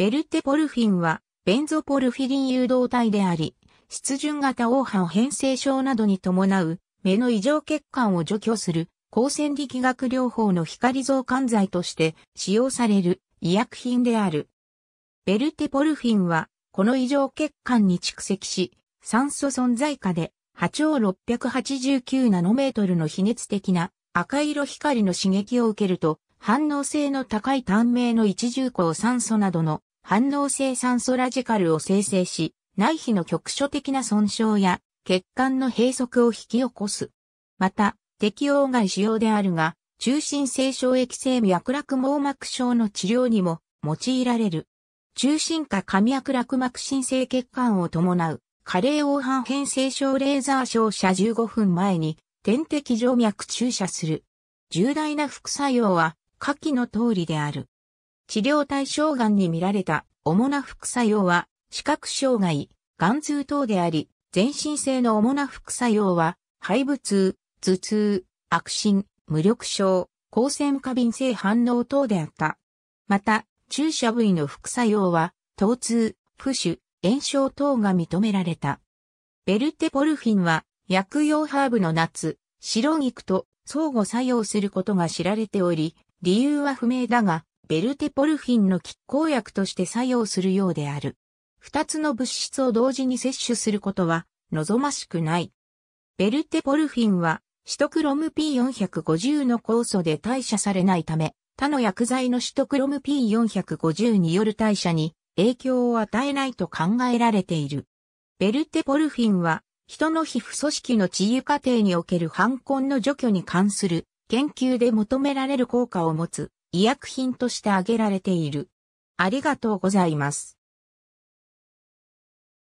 ベルテポルフィンは、ベンゾポルフィリン誘導体であり、湿潤型黄斑変性症などに伴う、目の異常血管を除去する、光線力学療法の光増管剤として使用される医薬品である。ベルテポルフィンは、この異常血管に蓄積し、酸素存在下で波長689ナノメートルの比熱的な赤色光の刺激を受けると、反応性の高い短命の一重光酸素などの反応性酸素ラジカルを生成し、内皮の局所的な損傷や血管の閉塞を引き起こす。また、適応外使用であるが、中心性小液性脈絡網膜症の治療にも用いられる。中心下下脈絡膜新性血管を伴う、加齢黄斑変性症レーザー照射15分前に点滴静脈注射する。重大な副作用は下記の通りである。治療対象癌に見られた主な副作用は、視覚障害、眼痛等であり、全身性の主な副作用は、肺部痛、頭痛、悪心、無力症、光線過敏性反応等であった。また、注射部位の副作用は、疼痛、浮腫、炎症等が認められた。ベルテポルフィンは、薬用ハーブの夏、白肉と相互作用することが知られており、理由は不明だが、ベルテポルフィンの拮抗薬として作用するようである。二つの物質を同時に摂取することは望ましくない。ベルテポルフィンは、シトクロム P450 の酵素で代謝されないため、他の薬剤のシトクロム P450 による代謝に影響を与えないと考えられている。ベルテポルフィンは、人の皮膚組織の治癒過程における反根の除去に関する研究で求められる効果を持つ医薬品として挙げられている。ありがとうございます。